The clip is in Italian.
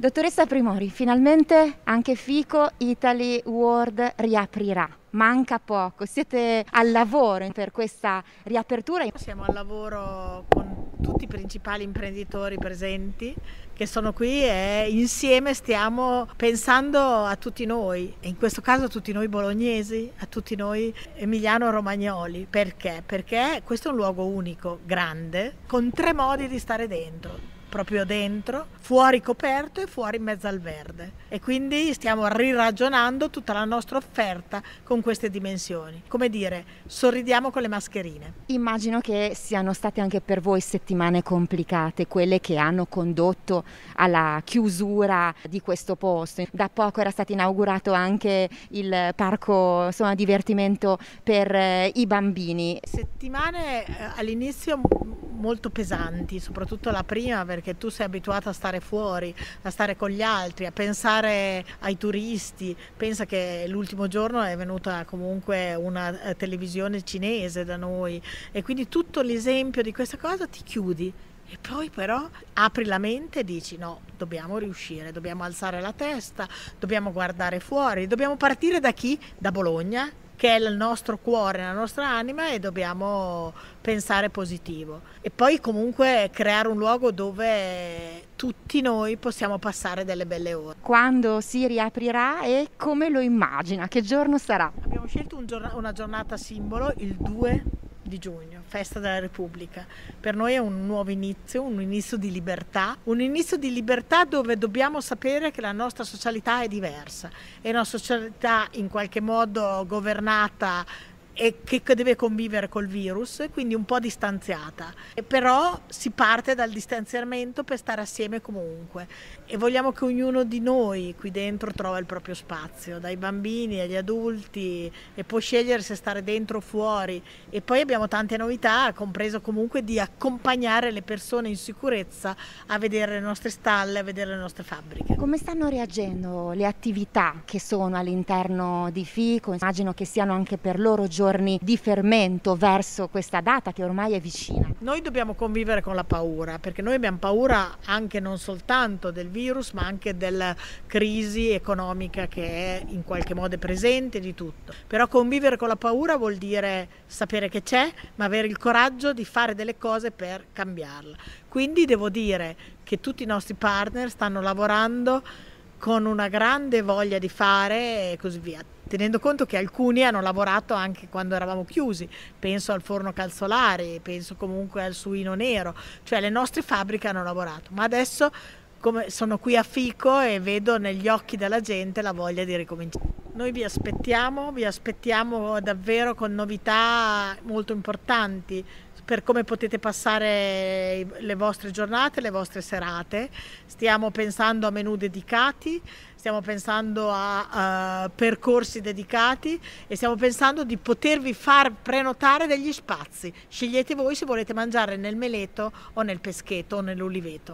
Dottoressa Primori, finalmente anche FICO Italy World riaprirà. Manca poco, siete al lavoro per questa riapertura? Siamo al lavoro con tutti i principali imprenditori presenti che sono qui e insieme stiamo pensando a tutti noi, e in questo caso a tutti noi bolognesi, a tutti noi emiliano-romagnoli. Perché? Perché questo è un luogo unico, grande, con tre modi di stare dentro proprio dentro, fuori coperto e fuori in mezzo al verde. E quindi stiamo riragionando tutta la nostra offerta con queste dimensioni. Come dire, sorridiamo con le mascherine. Immagino che siano state anche per voi settimane complicate, quelle che hanno condotto alla chiusura di questo posto. Da poco era stato inaugurato anche il parco insomma, divertimento per eh, i bambini. Settimane eh, all'inizio molto pesanti, soprattutto la prima perché tu sei abituata a stare fuori, a stare con gli altri, a pensare ai turisti. Pensa che l'ultimo giorno è venuta comunque una eh, televisione cinese da noi e quindi tutto l'esempio di questa cosa ti chiudi. E poi però apri la mente e dici no, dobbiamo riuscire, dobbiamo alzare la testa, dobbiamo guardare fuori, dobbiamo partire da chi? Da Bologna, che è il nostro cuore, la nostra anima e dobbiamo pensare positivo. E poi comunque creare un luogo dove tutti noi possiamo passare delle belle ore. Quando si riaprirà e come lo immagina? Che giorno sarà? Abbiamo scelto un giorn una giornata simbolo, il 2 di giugno, festa della Repubblica. Per noi è un nuovo inizio, un inizio di libertà, un inizio di libertà dove dobbiamo sapere che la nostra socialità è diversa, è una socialità in qualche modo governata e che deve convivere col virus, quindi un po' distanziata. E però si parte dal distanziamento per stare assieme comunque e vogliamo che ognuno di noi qui dentro trova il proprio spazio, dai bambini agli adulti e può scegliere se stare dentro o fuori. E poi abbiamo tante novità, compreso comunque di accompagnare le persone in sicurezza a vedere le nostre stalle, a vedere le nostre fabbriche. Come stanno reagendo le attività che sono all'interno di FICO? Immagino che siano anche per loro giorni giorni di fermento verso questa data che ormai è vicina? Noi dobbiamo convivere con la paura, perché noi abbiamo paura anche non soltanto del virus, ma anche della crisi economica che è in qualche modo presente di tutto. Però convivere con la paura vuol dire sapere che c'è, ma avere il coraggio di fare delle cose per cambiarla. Quindi devo dire che tutti i nostri partner stanno lavorando con una grande voglia di fare e così via tenendo conto che alcuni hanno lavorato anche quando eravamo chiusi, penso al forno calzolare, penso comunque al suino nero, cioè le nostre fabbriche hanno lavorato, ma adesso sono qui a Fico e vedo negli occhi della gente la voglia di ricominciare. Noi vi aspettiamo, vi aspettiamo davvero con novità molto importanti per come potete passare le vostre giornate, le vostre serate. Stiamo pensando a menu dedicati, stiamo pensando a uh, percorsi dedicati e stiamo pensando di potervi far prenotare degli spazi. Scegliete voi se volete mangiare nel meleto o nel peschetto o nell'uliveto.